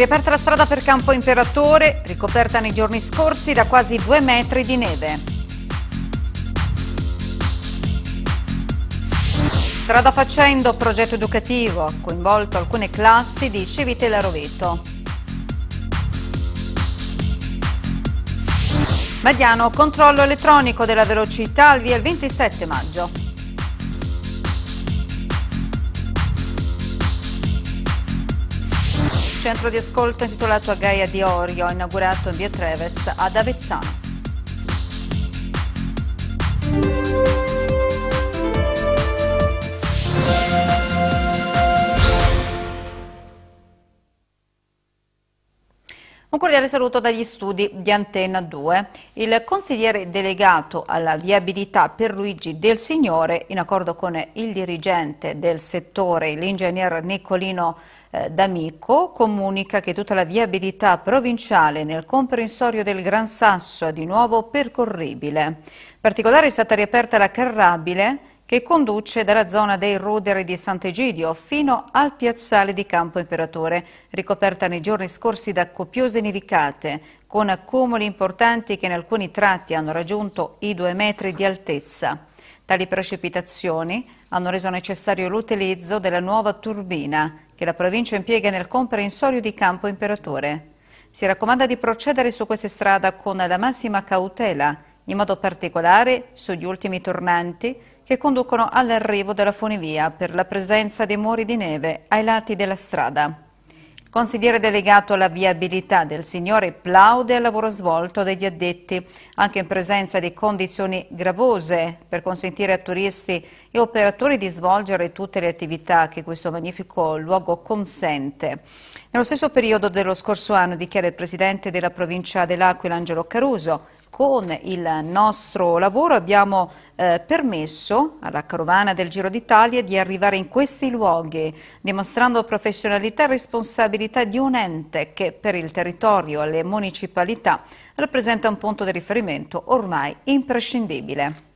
Riaperta la strada per Campo Imperatore, ricoperta nei giorni scorsi da quasi due metri di neve. Strada facendo progetto educativo, ha coinvolto alcune classi di Civitella Roveto. Magliano, controllo elettronico della velocità al via il 27 maggio. centro di ascolto intitolato a Gaia di Orio, inaugurato in via Treves ad Avezzano. Un cordiale saluto dagli studi di Antenna 2. Il consigliere delegato alla viabilità per Luigi Del Signore, in accordo con il dirigente del settore, l'ingegner Nicolino eh, D'Amico comunica che tutta la viabilità provinciale nel comprensorio del Gran Sasso è di nuovo percorribile. In particolare è stata riaperta la carrabile che conduce dalla zona dei ruderi di Sant'Egidio fino al piazzale di Campo Imperatore, ricoperta nei giorni scorsi da copiose nevicate, con accumuli importanti che in alcuni tratti hanno raggiunto i due metri di altezza. Tali precipitazioni hanno reso necessario l'utilizzo della nuova turbina che la provincia impiega nel comprensorio di Campo Imperatore. Si raccomanda di procedere su questa strada con la massima cautela, in modo particolare sugli ultimi tornanti che conducono all'arrivo della funivia per la presenza di muri di neve ai lati della strada. Consigliere delegato alla viabilità del Signore plaude al lavoro svolto dagli addetti, anche in presenza di condizioni gravose per consentire a turisti e operatori di svolgere tutte le attività che questo magnifico luogo consente. Nello stesso periodo dello scorso anno dichiara il Presidente della provincia dell'Aquila Angelo Caruso con il nostro lavoro abbiamo eh, permesso alla carovana del Giro d'Italia di arrivare in questi luoghi, dimostrando professionalità e responsabilità di un ente che per il territorio e le municipalità rappresenta un punto di riferimento ormai imprescindibile.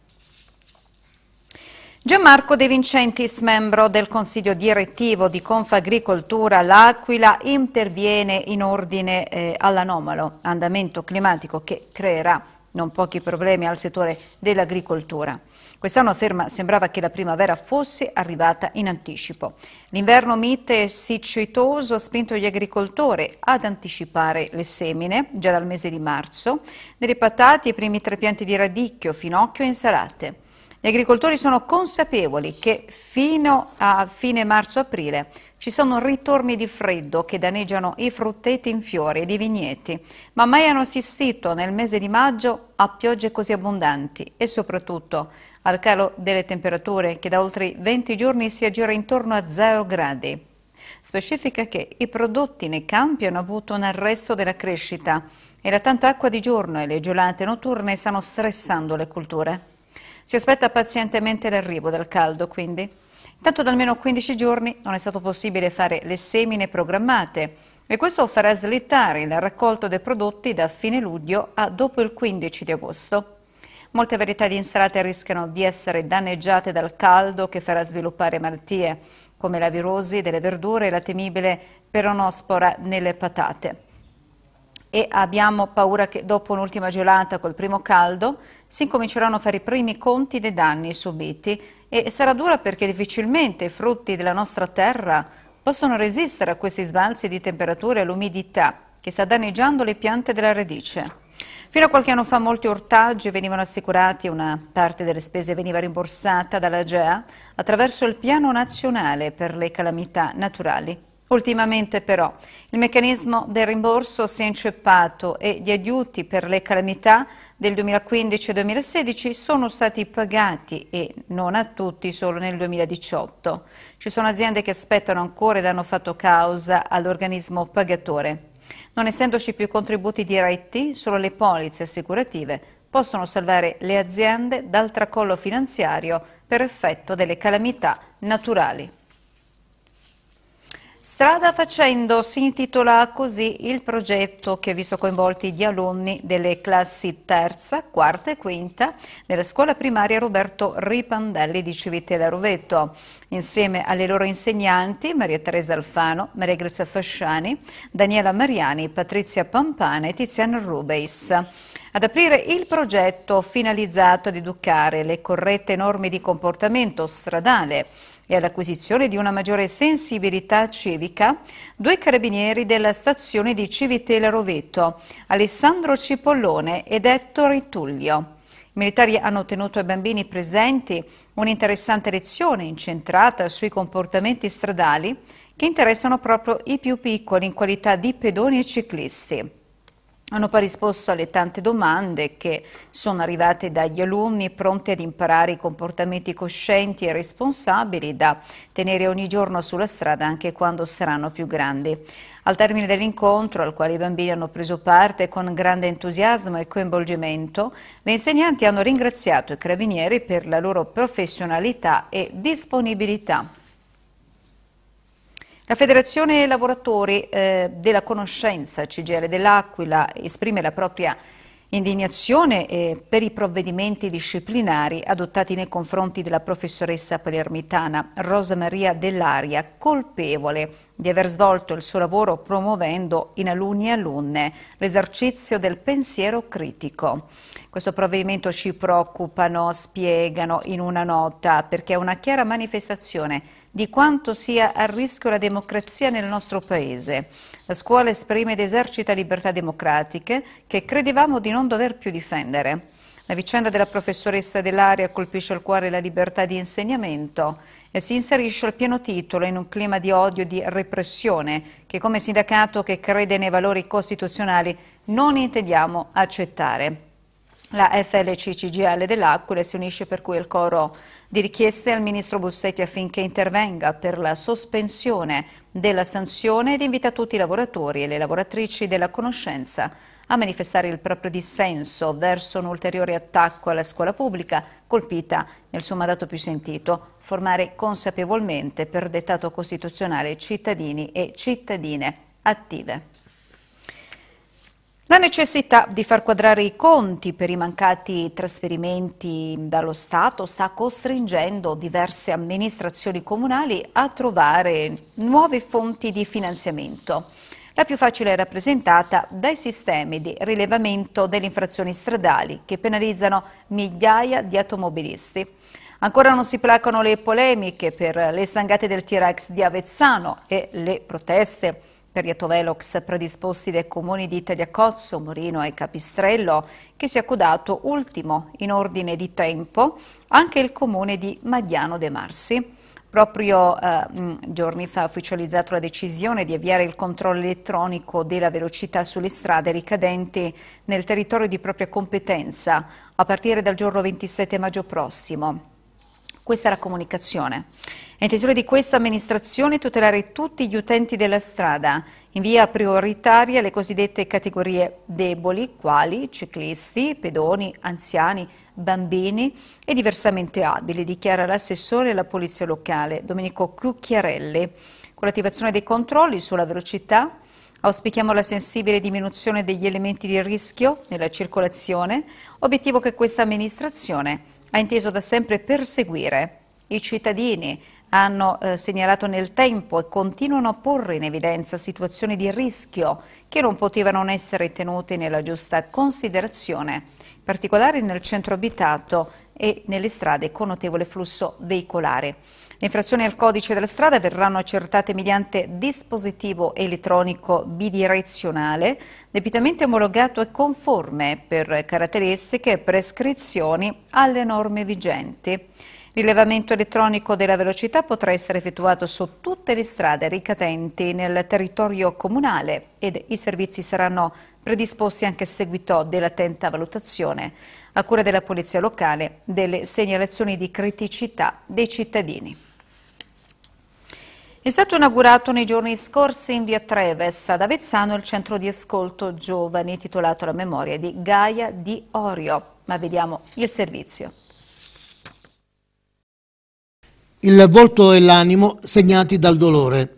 Gianmarco De Vincentis, membro del Consiglio direttivo di Confagricoltura L'Aquila, interviene in ordine eh, all'anomalo andamento climatico che creerà non pochi problemi al settore dell'agricoltura. Quest'anno afferma sembrava che la primavera fosse arrivata in anticipo. L'inverno mite e siccitoso ha spinto gli agricoltori ad anticipare le semine già dal mese di marzo, delle patate e i primi trapianti di radicchio, finocchio e insalate. Gli agricoltori sono consapevoli che fino a fine marzo-aprile ci sono ritorni di freddo che danneggiano i frutteti in fiori ed i vigneti, ma mai hanno assistito nel mese di maggio a piogge così abbondanti e soprattutto al calo delle temperature che da oltre 20 giorni si aggira intorno a 0 gradi. Specifica che i prodotti nei campi hanno avuto un arresto della crescita e la tanta acqua di giorno e le gelate notturne stanno stressando le culture. Si aspetta pazientemente l'arrivo del caldo, quindi. Intanto da almeno 15 giorni non è stato possibile fare le semine programmate e questo farà slittare il raccolto dei prodotti da fine luglio a dopo il 15 di agosto. Molte varietà di insalate rischiano di essere danneggiate dal caldo che farà sviluppare malattie, come la virosi delle verdure e la temibile peronospora nelle patate e abbiamo paura che dopo un'ultima gelata col primo caldo si incominceranno a fare i primi conti dei danni subiti e sarà dura perché difficilmente i frutti della nostra terra possono resistere a questi sbalzi di temperatura e all'umidità che sta danneggiando le piante della radice. Fino a qualche anno fa molti ortaggi venivano assicurati e una parte delle spese veniva rimborsata dalla GEA attraverso il Piano Nazionale per le Calamità Naturali. Ultimamente però il meccanismo del rimborso si è inceppato e gli aiuti per le calamità del 2015 e 2016 sono stati pagati e non a tutti solo nel 2018. Ci sono aziende che aspettano ancora ed hanno fatto causa all'organismo pagatore. Non essendoci più contributi diretti, solo le polizze assicurative possono salvare le aziende dal tracollo finanziario per effetto delle calamità naturali. Strada facendo si intitola così il progetto che ha visto coinvolti gli alunni delle classi terza, quarta e quinta della scuola primaria Roberto Ripandelli di Civitella Rovetto, insieme alle loro insegnanti Maria Teresa Alfano, Maria Grazia Fasciani, Daniela Mariani, Patrizia Pampana e Tiziana Rubeis. Ad aprire il progetto finalizzato ad educare le corrette norme di comportamento stradale e all'acquisizione di una maggiore sensibilità civica, due carabinieri della stazione di Civitella Roveto, Alessandro Cipollone ed Ettore Tullio. I militari hanno ottenuto ai bambini presenti un'interessante lezione incentrata sui comportamenti stradali che interessano proprio i più piccoli in qualità di pedoni e ciclisti hanno poi risposto alle tante domande che sono arrivate dagli alunni pronti ad imparare i comportamenti coscienti e responsabili da tenere ogni giorno sulla strada anche quando saranno più grandi. Al termine dell'incontro, al quale i bambini hanno preso parte con grande entusiasmo e coinvolgimento, le insegnanti hanno ringraziato i carabinieri per la loro professionalità e disponibilità. La Federazione Lavoratori eh, della Conoscenza CGL dell'Aquila esprime la propria indignazione eh, per i provvedimenti disciplinari adottati nei confronti della professoressa palermitana Rosa Maria Dell'Aria, colpevole di aver svolto il suo lavoro promuovendo in alunni e alunne l'esercizio del pensiero critico. Questo provvedimento ci preoccupano, spiegano in una nota, perché è una chiara manifestazione di quanto sia a rischio la democrazia nel nostro Paese. La scuola esprime ed esercita libertà democratiche che credevamo di non dover più difendere. La vicenda della professoressa dell'aria colpisce al cuore la libertà di insegnamento e si inserisce al pieno titolo in un clima di odio e di repressione che come sindacato che crede nei valori costituzionali non intendiamo accettare. La FLC-CGL dell'Aquile si unisce per cui al coro di richieste al ministro Bussetti affinché intervenga per la sospensione della sanzione ed invita tutti i lavoratori e le lavoratrici della conoscenza a manifestare il proprio dissenso verso un ulteriore attacco alla scuola pubblica colpita nel suo mandato più sentito, formare consapevolmente per dettato costituzionale cittadini e cittadine attive. La necessità di far quadrare i conti per i mancati trasferimenti dallo Stato sta costringendo diverse amministrazioni comunali a trovare nuove fonti di finanziamento. La più facile è rappresentata dai sistemi di rilevamento delle infrazioni stradali che penalizzano migliaia di automobilisti. Ancora non si placano le polemiche per le stangate del T-Rex di Avezzano e le proteste per gli autovelox predisposti dai comuni di Tagliacozzo, Morino e Capistrello, che si è accodato ultimo in ordine di tempo anche il comune di Magliano de Marsi. Proprio eh, giorni fa ha ufficializzato la decisione di avviare il controllo elettronico della velocità sulle strade ricadenti nel territorio di propria competenza a partire dal giorno 27 maggio prossimo. Questa è la comunicazione. È intenzione di questa amministrazione tutelare tutti gli utenti della strada, in via prioritaria le cosiddette categorie deboli, quali ciclisti, pedoni, anziani, bambini e diversamente abili, dichiara l'assessore alla polizia locale Domenico Cucchiarelli. Con l'attivazione dei controlli sulla velocità auspichiamo la sensibile diminuzione degli elementi di rischio nella circolazione, obiettivo che questa amministrazione ha inteso da sempre perseguire. I cittadini hanno eh, segnalato nel tempo e continuano a porre in evidenza situazioni di rischio che non potevano essere tenute nella giusta considerazione, in particolare nel centro abitato e nelle strade con notevole flusso veicolare. Le infrazioni al codice della strada verranno accertate mediante dispositivo elettronico bidirezionale, debitamente omologato e conforme per caratteristiche e prescrizioni alle norme vigenti. Rilevamento elettronico della velocità potrà essere effettuato su tutte le strade ricadenti nel territorio comunale ed i servizi saranno predisposti anche a seguito dell'attenta valutazione a cura della Polizia Locale, delle segnalazioni di criticità dei cittadini. È stato inaugurato nei giorni scorsi in via Treves ad Avezzano il centro di ascolto giovani titolato La memoria di Gaia di Orio. Ma vediamo il servizio. Il volto e l'animo segnati dal dolore,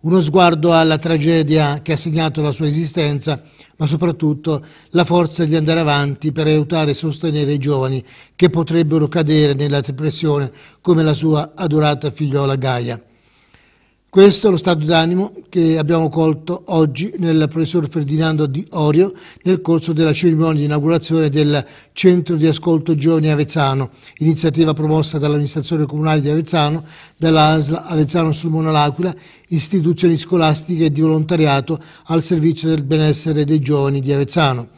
uno sguardo alla tragedia che ha segnato la sua esistenza ma soprattutto la forza di andare avanti per aiutare e sostenere i giovani che potrebbero cadere nella depressione come la sua adorata figliola Gaia. Questo è lo stato d'animo che abbiamo colto oggi nel professor Ferdinando Di Orio nel corso della cerimonia di inaugurazione del Centro di Ascolto Giovani Avezzano, iniziativa promossa dall'amministrazione comunale di Avezzano, dalla ASL Avezzano Sulmona L'Aquila, istituzioni scolastiche e di volontariato al servizio del benessere dei giovani di Avezzano.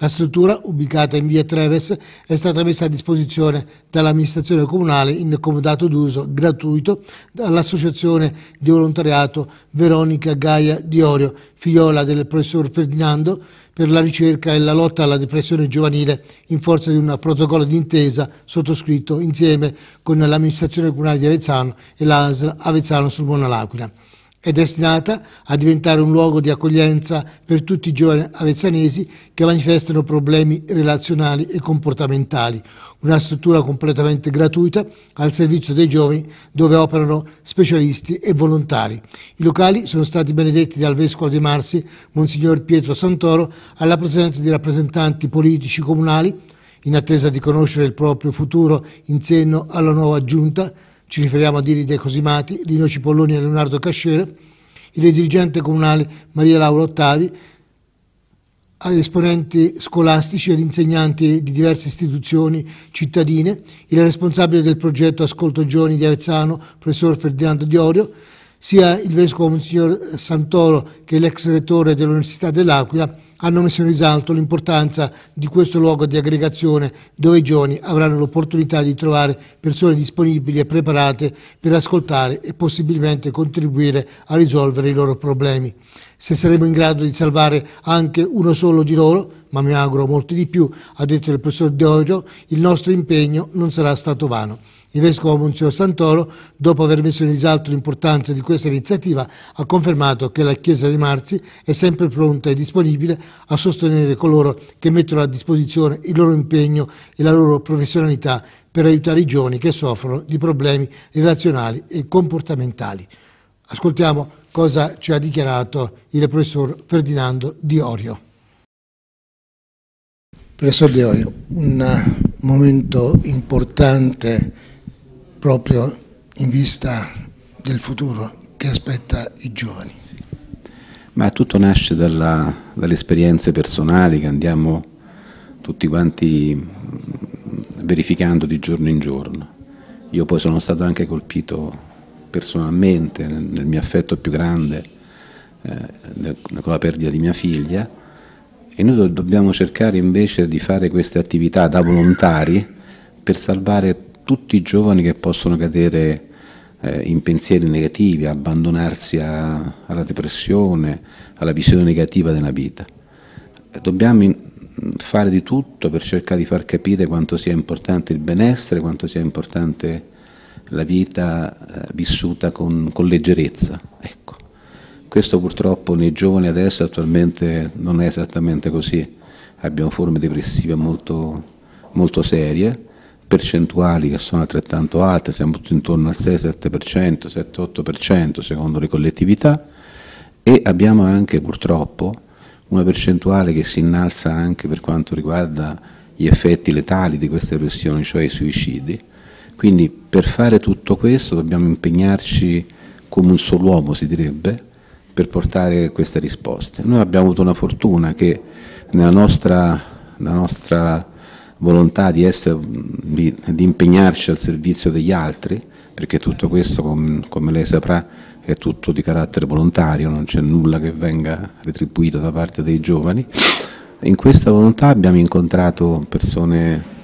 La struttura, ubicata in via Treves, è stata messa a disposizione dall'amministrazione comunale in comodato d'uso gratuito dall'associazione di volontariato Veronica Gaia Diorio, figliola del professor Ferdinando, per la ricerca e la lotta alla depressione giovanile in forza di un protocollo d'intesa sottoscritto insieme con l'amministrazione comunale di Avezzano e l'ASL Avezzano sul Monalaquila. È destinata a diventare un luogo di accoglienza per tutti i giovani avezzanesi che manifestano problemi relazionali e comportamentali. Una struttura completamente gratuita al servizio dei giovani dove operano specialisti e volontari. I locali sono stati benedetti dal Vescovo di Marsi, Monsignor Pietro Santoro, alla presenza di rappresentanti politici comunali, in attesa di conoscere il proprio futuro in seno alla nuova giunta ci riferiamo a Diri De Cosimati, Lino Cipolloni e Leonardo Cascere, il dirigente comunale Maria Laura Ottavi, agli esponenti scolastici ed insegnanti di diverse istituzioni cittadine, il responsabile del progetto Ascolto Giovani di Avezzano, professor Ferdinando Diorio, sia il vescovo Monsignor Santoro che l'ex rettore dell'Università dell'Aquila, hanno messo in risalto l'importanza di questo luogo di aggregazione dove i giovani avranno l'opportunità di trovare persone disponibili e preparate per ascoltare e possibilmente contribuire a risolvere i loro problemi. Se saremo in grado di salvare anche uno solo di loro, ma mi auguro molti di più, ha detto il professor De Orio, il nostro impegno non sarà stato vano. Il Vescovo Monsignor Santoro, dopo aver messo in risalto l'importanza di questa iniziativa, ha confermato che la Chiesa di Marzi è sempre pronta e disponibile a sostenere coloro che mettono a disposizione il loro impegno e la loro professionalità per aiutare i giovani che soffrono di problemi relazionali e comportamentali. Ascoltiamo cosa ci ha dichiarato il professor Ferdinando Diorio. Professor Diorio, un momento importante proprio in vista del futuro che aspetta i giovani? Ma tutto nasce dalla, dalle esperienze personali che andiamo tutti quanti mm, verificando di giorno in giorno. Io poi sono stato anche colpito personalmente nel, nel mio affetto più grande eh, con la perdita di mia figlia e noi dobbiamo cercare invece di fare queste attività da volontari per salvare tutti i giovani che possono cadere eh, in pensieri negativi, abbandonarsi a, alla depressione, alla visione negativa della vita. Dobbiamo fare di tutto per cercare di far capire quanto sia importante il benessere, quanto sia importante la vita eh, vissuta con, con leggerezza. Ecco. Questo purtroppo nei giovani adesso attualmente non è esattamente così, abbiamo forme depressive molto, molto serie percentuali che sono altrettanto alte, siamo tutti intorno al 6-7%, 7-8% secondo le collettività e abbiamo anche purtroppo una percentuale che si innalza anche per quanto riguarda gli effetti letali di queste erosioni, cioè i suicidi. Quindi per fare tutto questo dobbiamo impegnarci come un solo uomo, si direbbe, per portare queste risposte. Noi abbiamo avuto una fortuna che nella nostra, nella nostra volontà di, essere, di, di, impegnarci al servizio degli altri, perché tutto questo, com, come lei saprà, è tutto di carattere volontario, non c'è nulla che venga retribuito da parte dei giovani. In questa volontà abbiamo incontrato persone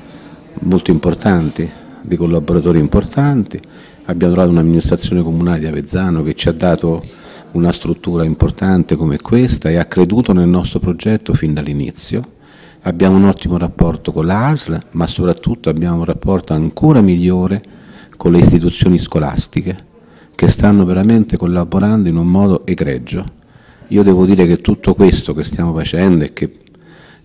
molto importanti, dei collaboratori importanti, abbiamo trovato un'amministrazione comunale di Avezzano che ci ha dato una struttura importante come questa e ha creduto nel nostro progetto fin dall'inizio Abbiamo un ottimo rapporto con l'ASL, ma soprattutto abbiamo un rapporto ancora migliore con le istituzioni scolastiche che stanno veramente collaborando in un modo egregio. Io devo dire che tutto questo che stiamo facendo e, che,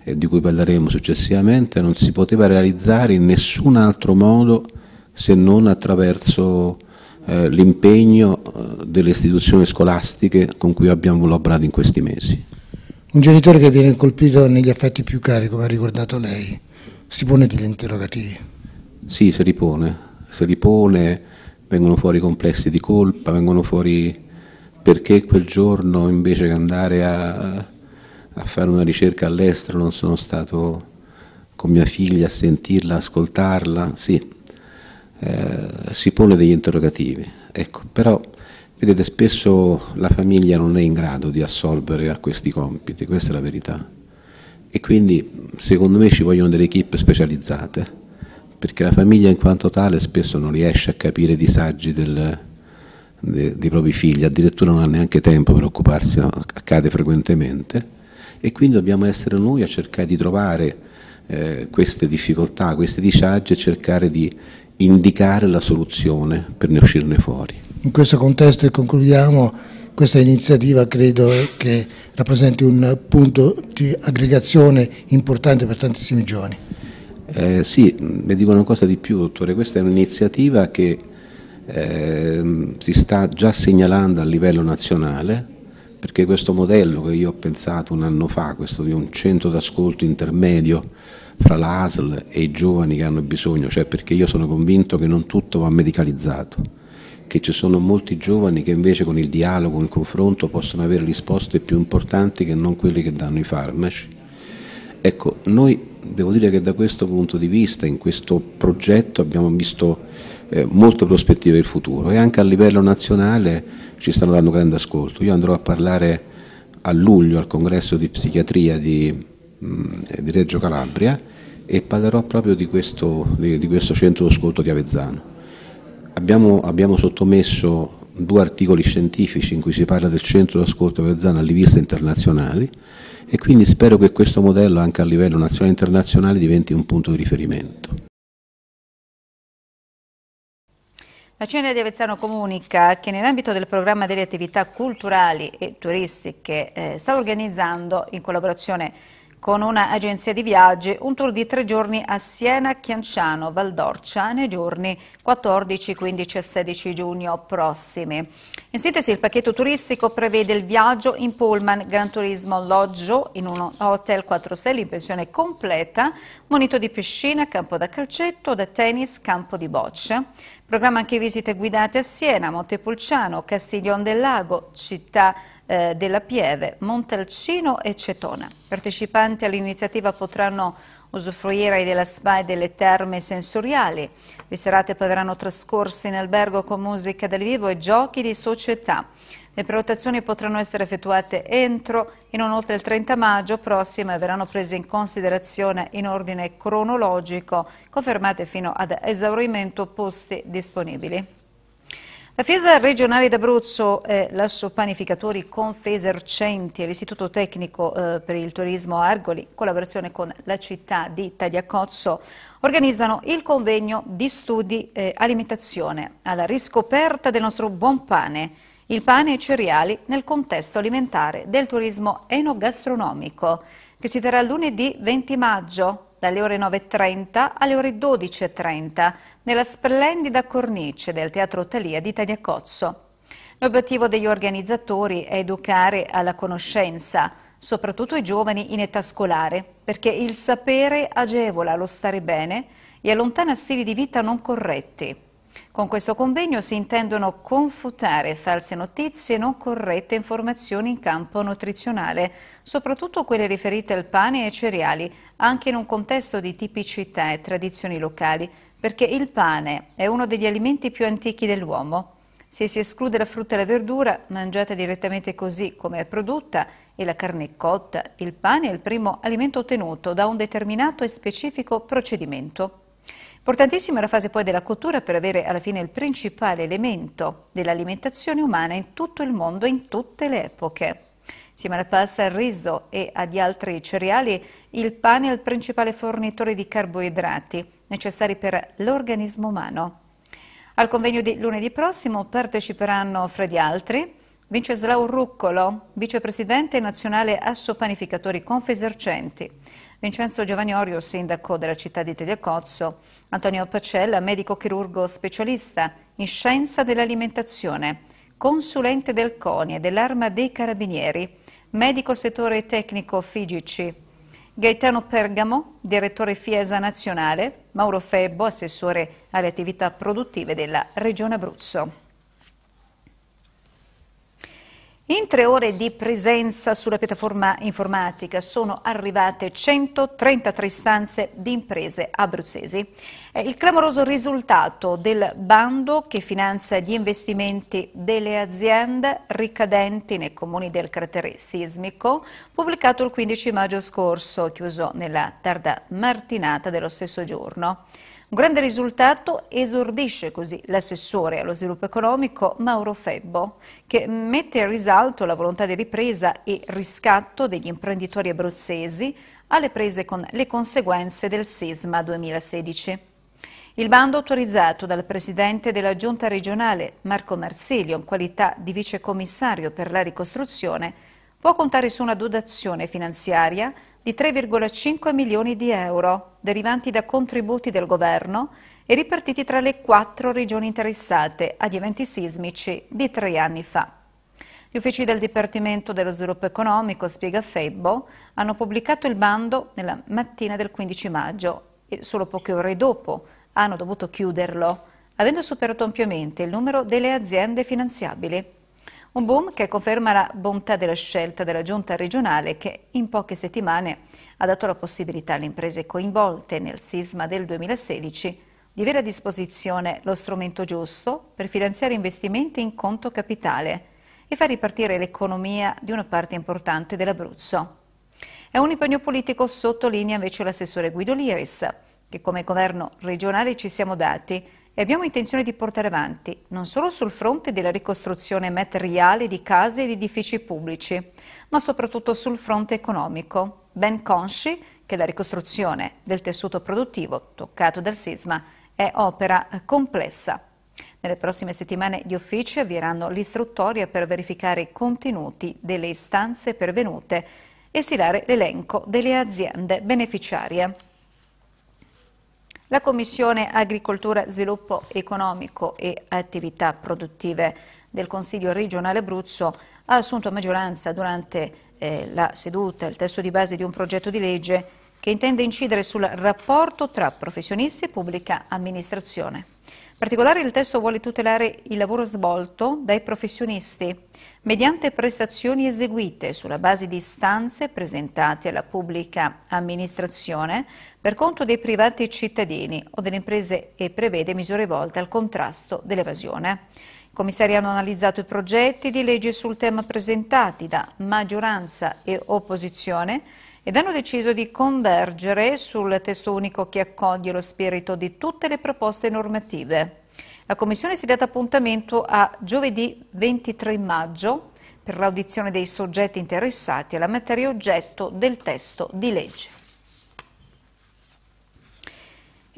e di cui parleremo successivamente non si poteva realizzare in nessun altro modo se non attraverso eh, l'impegno eh, delle istituzioni scolastiche con cui abbiamo collaborato in questi mesi. Un genitore che viene colpito negli affetti più cari, come ha ricordato lei, si pone degli interrogativi? Sì, si ripone. Si ripone, vengono fuori complessi di colpa, vengono fuori perché quel giorno invece che andare a, a fare una ricerca all'estero non sono stato con mia figlia a sentirla, ascoltarla. Sì, eh, si pone degli interrogativi. Ecco, però Vedete, spesso la famiglia non è in grado di assolvere a questi compiti, questa è la verità. E quindi secondo me ci vogliono delle equip specializzate, perché la famiglia in quanto tale spesso non riesce a capire i disagi del, de, dei propri figli, addirittura non ha neanche tempo per occuparsi, accade frequentemente. E quindi dobbiamo essere noi a cercare di trovare eh, queste difficoltà, questi disagi e cercare di indicare la soluzione per ne uscirne fuori. In questo contesto e concludiamo, questa iniziativa credo che rappresenti un punto di aggregazione importante per tantissimi giovani. Eh, sì, le dico una cosa di più, dottore, questa è un'iniziativa che eh, si sta già segnalando a livello nazionale, perché questo modello che io ho pensato un anno fa, questo di un centro d'ascolto intermedio fra l'ASL e i giovani che hanno bisogno, cioè perché io sono convinto che non tutto va medicalizzato che ci sono molti giovani che invece con il dialogo, con il confronto possono avere risposte più importanti che non quelle che danno i farmaci. Ecco, noi devo dire che da questo punto di vista, in questo progetto abbiamo visto eh, molte prospettive del futuro e anche a livello nazionale ci stanno dando grande ascolto. Io andrò a parlare a luglio al congresso di psichiatria di, mh, mm, di Reggio Calabria e parlerò proprio di questo, di, di questo centro d'ascolto chiavezzano. Abbiamo, abbiamo, sottomesso due articoli scientifici in cui si parla del centro d'ascolto verzano a riviste internazionali e quindi spero che questo modello anche a livello nazionale e internazionale diventi un punto di riferimento. La Cene di Avezzano comunica che nell'ambito del programma delle attività culturali e turistiche eh, sta organizzando in collaborazione con con un'agenzia di viaggi, un tour di tre giorni a Siena, Chianciano, Valdorcia nei giorni 14, 15 e 16 giugno prossimi. In sintesi, il pacchetto turistico prevede il viaggio in pullman, gran turismo, alloggio in un hotel 4 stelle in pensione completa, monito di piscina, campo da calcetto, da tennis, campo di bocce. Programma anche visite guidate a Siena, Montepulciano, Castiglione del Lago, città eh, della Pieve, Montalcino e Cetona. I partecipanti all'iniziativa potranno usufruire della spa e delle terme sensoriali. Le serate poi verranno trascorse in albergo con musica dal vivo e giochi di società. Le prenotazioni potranno essere effettuate entro e non oltre il 30 maggio prossimo e verranno prese in considerazione in ordine cronologico, confermate fino ad esaurimento posti disponibili. La Fiesa regionale d'Abruzzo, eh, Panificatori, Confesercenti e l'Istituto Tecnico eh, per il Turismo Argoli, in collaborazione con la città di Tagliacozzo, organizzano il convegno di studi eh, alimentazione alla riscoperta del nostro buon pane, il pane e i cereali nel contesto alimentare del turismo enogastronomico, che si terrà lunedì 20 maggio dalle ore 9.30 alle ore 12.30 nella splendida cornice del Teatro Talia di Tagliacozzo. L'obiettivo degli organizzatori è educare alla conoscenza, soprattutto i giovani in età scolare, perché il sapere agevola lo stare bene e allontana stili di vita non corretti. Con questo convegno si intendono confutare false notizie e non corrette informazioni in campo nutrizionale, soprattutto quelle riferite al pane e ai cereali, anche in un contesto di tipicità e tradizioni locali, perché il pane è uno degli alimenti più antichi dell'uomo. Se si esclude la frutta e la verdura, mangiata direttamente così come è prodotta, e la carne cotta, il pane è il primo alimento ottenuto da un determinato e specifico procedimento. Importantissima è la fase poi della cottura per avere alla fine il principale elemento dell'alimentazione umana in tutto il mondo e in tutte le epoche. Insieme alla pasta, al riso e agli altri cereali, il pane è il principale fornitore di carboidrati necessari per l'organismo umano. Al convegno di lunedì prossimo parteciperanno, fra gli altri, Vinceslau Ruccolo, vicepresidente nazionale Assopanificatori Confesercenti, Vincenzo Giovanni Orio, sindaco della città di Tediacozzo, Antonio Pacella, medico chirurgo specialista in scienza dell'alimentazione, consulente del CONI e dell'Arma dei Carabinieri, medico settore tecnico Figici, Gaetano Pergamo, direttore FIESA nazionale, Mauro Febbo, assessore alle attività produttive della Regione Abruzzo. In tre ore di presenza sulla piattaforma informatica sono arrivate 133 stanze di imprese abruzzesi. il clamoroso risultato del bando che finanzia gli investimenti delle aziende ricadenti nei comuni del cratere sismico, pubblicato il 15 maggio scorso, chiuso nella tarda mattinata dello stesso giorno. Un grande risultato esordisce così l'assessore allo sviluppo economico Mauro Febbo, che mette in risalto la volontà di ripresa e riscatto degli imprenditori abruzzesi alle prese con le conseguenze del sisma 2016. Il bando autorizzato dal presidente della giunta regionale Marco Marsilio in qualità di vicecommissario per la ricostruzione può contare su una dotazione finanziaria di 3,5 milioni di euro, derivanti da contributi del governo e ripartiti tra le quattro regioni interessate agli eventi sismici di tre anni fa. Gli uffici del Dipartimento dello Sviluppo Economico, spiega Febbo, hanno pubblicato il bando nella mattina del 15 maggio e solo poche ore dopo hanno dovuto chiuderlo, avendo superato ampiamente il numero delle aziende finanziabili. Un boom che conferma la bontà della scelta della giunta regionale che in poche settimane ha dato la possibilità alle imprese coinvolte nel sisma del 2016 di avere a disposizione lo strumento giusto per finanziare investimenti in conto capitale e far ripartire l'economia di una parte importante dell'Abruzzo. È un impegno politico, sottolinea invece l'assessore Guido Liris, che come governo regionale ci siamo dati e abbiamo intenzione di portare avanti, non solo sul fronte della ricostruzione materiale di case ed edifici pubblici, ma soprattutto sul fronte economico, ben consci che la ricostruzione del tessuto produttivo toccato dal sisma è opera complessa. Nelle prossime settimane gli uffici avvieranno l'istruttoria per verificare i contenuti delle istanze pervenute e stilare l'elenco delle aziende beneficiarie. La Commissione Agricoltura, Sviluppo Economico e Attività Produttive del Consiglio regionale Abruzzo ha assunto a maggioranza durante eh, la seduta il testo di base di un progetto di legge che intende incidere sul rapporto tra professionisti e pubblica amministrazione particolare il testo vuole tutelare il lavoro svolto dai professionisti mediante prestazioni eseguite sulla base di istanze presentate alla pubblica amministrazione per conto dei privati cittadini o delle imprese e prevede misure volte al contrasto dell'evasione. I commissari hanno analizzato i progetti di legge sul tema presentati da maggioranza e opposizione ed hanno deciso di convergere sul testo unico che accoglie lo spirito di tutte le proposte normative. La Commissione si è data appuntamento a giovedì 23 maggio per l'audizione dei soggetti interessati alla materia oggetto del testo di legge.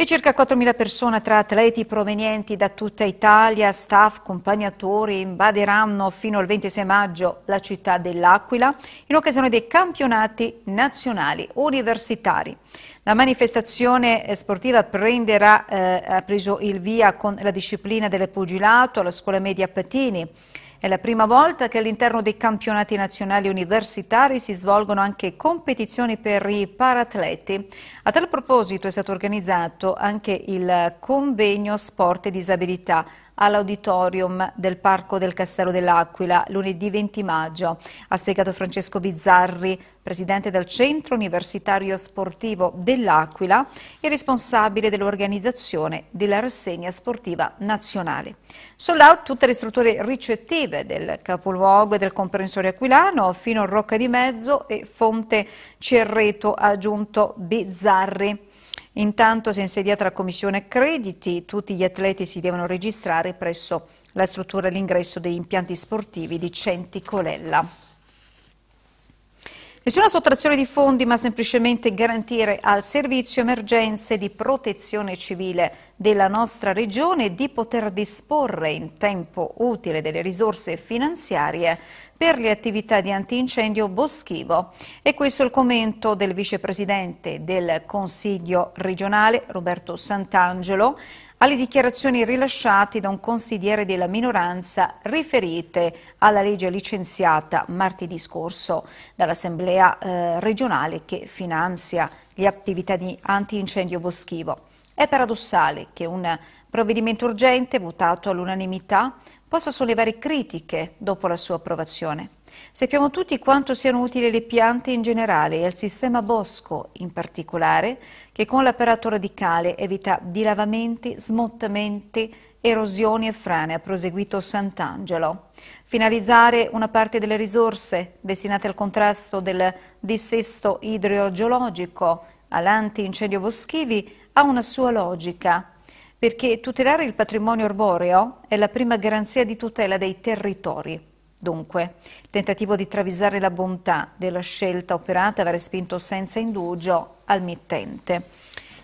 E circa 4.000 persone tra atleti provenienti da tutta Italia, staff, accompagnatori invaderanno fino al 26 maggio la città dell'Aquila in occasione dei campionati nazionali universitari. La manifestazione sportiva prenderà, eh, ha preso il via con la disciplina del pugilato alla scuola media Patini. È la prima volta che all'interno dei campionati nazionali universitari si svolgono anche competizioni per i paratleti. A tal proposito è stato organizzato anche il convegno Sport e Disabilità all'auditorium del Parco del Castello dell'Aquila lunedì 20 maggio. Ha spiegato Francesco Bizzarri, presidente del Centro Universitario Sportivo dell'Aquila e responsabile dell'organizzazione della rassegna sportiva nazionale. Sold out tutte le strutture ricettive del capoluogo e del comprensorio aquilano fino a Rocca di Mezzo e Fonte Cerreto, ha aggiunto Bizzarri. Intanto si è insediata la commissione crediti, tutti gli atleti si devono registrare presso la struttura all'ingresso degli impianti sportivi di Centicolella. Nessuna sottrazione di fondi, ma semplicemente garantire al servizio emergenze di protezione civile della nostra regione di poter disporre in tempo utile delle risorse finanziarie per le attività di antincendio boschivo. E questo è il commento del vicepresidente del Consiglio regionale, Roberto Sant'Angelo, alle dichiarazioni rilasciate da un consigliere della minoranza riferite alla legge licenziata martedì scorso dall'Assemblea eh, regionale che finanzia le attività di antincendio boschivo. È paradossale che un Provvedimento urgente, votato all'unanimità, possa sollevare critiche dopo la sua approvazione. Sappiamo tutti quanto siano utili le piante in generale e al sistema bosco in particolare, che con l'apparato radicale evita dilavamenti, smottamenti, erosioni e frane, ha proseguito Sant'Angelo. Finalizzare una parte delle risorse destinate al contrasto del dissesto idrogeologico, all'antincendio boschivi, ha una sua logica perché tutelare il patrimonio arboreo è la prima garanzia di tutela dei territori. Dunque, il tentativo di travisare la bontà della scelta operata va respinto senza indugio al mittente.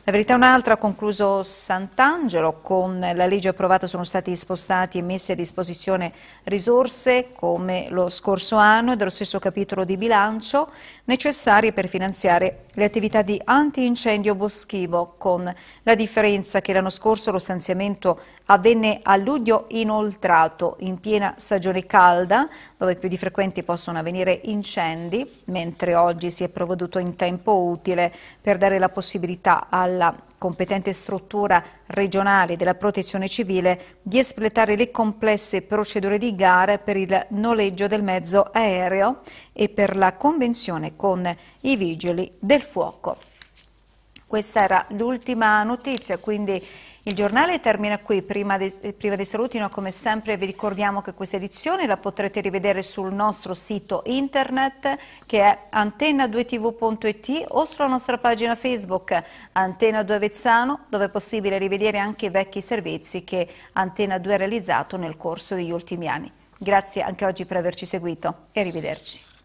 La verità è un'altra, ha concluso Sant'Angelo, con la legge approvata sono stati spostati e messi a disposizione risorse come lo scorso anno e dello stesso capitolo di bilancio necessarie per finanziare le attività di antincendio boschivo con la differenza che l'anno scorso lo stanziamento avvenne a luglio inoltrato in piena stagione calda, dove più di frequenti possono avvenire incendi, mentre oggi si è provveduto in tempo utile per dare la possibilità alla competente struttura regionale della protezione civile di espletare le complesse procedure di gara per il noleggio del mezzo aereo e per la convenzione con i vigili del fuoco. Questa era l'ultima notizia, quindi il giornale termina qui, prima dei, eh, prima dei saluti noi come sempre vi ricordiamo che questa edizione la potrete rivedere sul nostro sito internet che è antenna2tv.it o sulla nostra pagina Facebook Antena 2 Avezzano dove è possibile rivedere anche i vecchi servizi che Antena 2 ha realizzato nel corso degli ultimi anni. Grazie anche oggi per averci seguito e arrivederci.